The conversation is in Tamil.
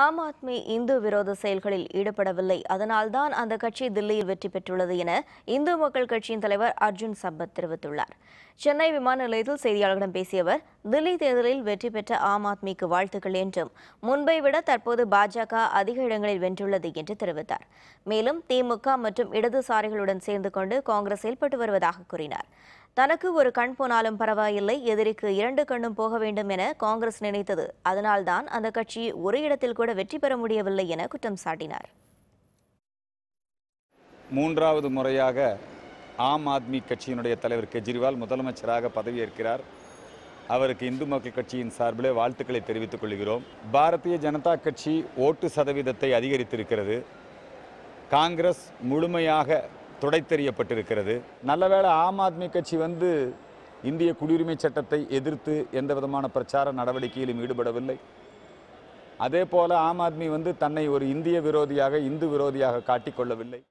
ஆம் ஆத்மி இந்து விரோத செயல்களில் ஈடுபடவில்லை அதனால்தான் அந்த கட்சி தில்லியில் வெற்றி பெற்றுள்ளது என இந்து மக்கள் கட்சியின் தலைவர் அர்ஜுன் சம்பத் தெரிவித்துள்ளார் சென்னை விமான நிலையத்தில் செய்தியாளர்களிடம் பேசிய அவர் தில்லி தேர்தலில் வெற்றி பெற்ற ஆம் ஆத்மிக்கு வாழ்த்துக்கள் என்றும் முன்பை விட தற்போது பாஜக அதிக இடங்களில் வென்றுள்ளது என்று தெரிவித்தார் மேலும் திமுக மற்றும் இடதுசாரிகளுடன் சேர்ந்து கொண்டு காங்கிரஸ் செயல்பட்டு வருவதாக கூறினார் தனக்கு ஒரு கண் போனாலும் பரவாயில்லை எதிரிக்கு இரண்டு கண்ணும் போக வேண்டும் என காங்கிரஸ் நினைத்தது அதனால்தான் அந்த கட்சி ஒரு இடத்தில் கூட வெற்றி பெற முடியவில்லை என குற்றம் சாட்டினார் மூன்றாவது முறையாக ஆம் ஆத்மி கட்சியினுடைய தலைவர் கெஜ்ரிவால் முதலமைச்சராக பதவியேற்கிறார் அவருக்கு இந்து மக்கள் கட்சியின் சார்பிலே வாழ்த்துக்களை தெரிவித்துக் கொள்கிறோம் பாரதிய ஜனதா கட்சி ஓட்டு சதவீதத்தை அதிகரித்திருக்கிறது காங்கிரஸ் முழுமையாக துடைத்தெறியப்பட்டிருக்கிறது நல்லவேளை ஆம் ஆத்மி கட்சி வந்து இந்திய குடியுரிமை சட்டத்தை எதிர்த்து எந்த விதமான பிரச்சார நடவடிக்கையிலும் ஈடுபடவில்லை அதே போல ஆம் ஆத்மி வந்து தன்னை ஒரு இந்திய விரோதியாக இந்து விரோதியாக காட்டிக்கொள்ளவில்லை